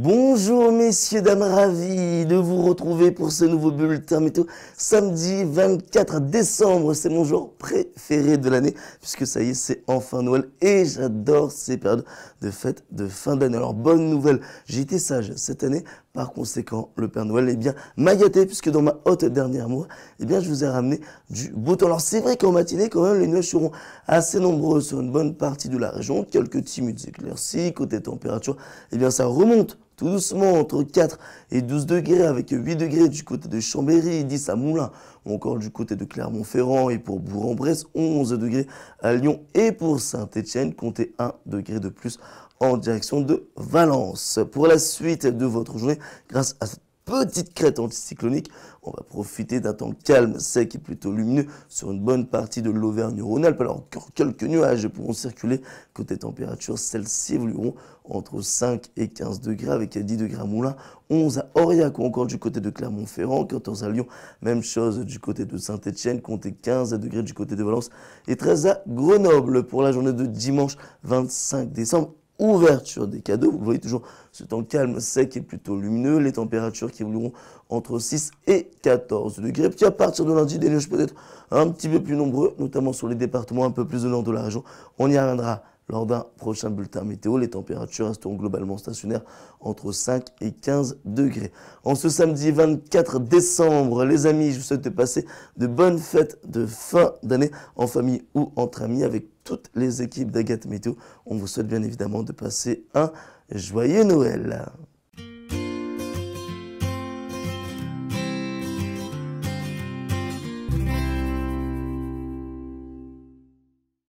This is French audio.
Bonjour messieurs, dames, ravis de vous retrouver pour ce nouveau bulletin météo. Samedi 24 décembre, c'est mon jour préféré de l'année puisque ça y est, c'est enfin Noël et j'adore ces périodes de fête de fin d'année. Alors bonne nouvelle, j'ai été sage cette année. Par conséquent, le Père Noël, est bien, mailloté puisque dans ma haute dernière mois, eh bien, je vous ai ramené du beau temps. Alors c'est vrai qu'en matinée, quand même, les nuages seront assez nombreuses sur une bonne partie de la région. Quelques timides éclaircies, côté température, eh bien, ça remonte tout doucement entre 4 et 12 degrés avec 8 degrés du côté de Chambéry, 10 à Moulins ou encore du côté de Clermont-Ferrand et pour Bourg-en-Bresse 11 degrés à Lyon et pour Saint-Étienne comptez 1 degré de plus en direction de Valence. Pour la suite de votre journée, grâce à cette petite crête anticyclonique. On va profiter d'un temps calme, sec et plutôt lumineux sur une bonne partie de l'Auvergne-Rhône-Alpes. Alors quelques nuages pourront circuler. Côté température, celles-ci évolueront entre 5 et 15 degrés avec 10 degrés à Moulins, 11 à Aurillac ou encore du côté de Clermont-Ferrand, 14 à Lyon, même chose du côté de Saint-Etienne, comptez 15 degrés du côté de Valence et 13 à Grenoble pour la journée de dimanche 25 décembre ouverture des cadeaux. Vous voyez toujours ce temps calme, sec et plutôt lumineux. Les températures qui évolueront entre 6 et 14 degrés. Puis à partir de lundi, des nuages peut-être un petit peu plus nombreux, notamment sur les départements un peu plus au nord de la région. On y arrivera. Lors d'un prochain bulletin météo, les températures resteront globalement stationnaires entre 5 et 15 degrés. En ce samedi 24 décembre, les amis, je vous souhaite de passer de bonnes fêtes de fin d'année en famille ou entre amis avec toutes les équipes d'Agathe Météo. On vous souhaite bien évidemment de passer un joyeux Noël.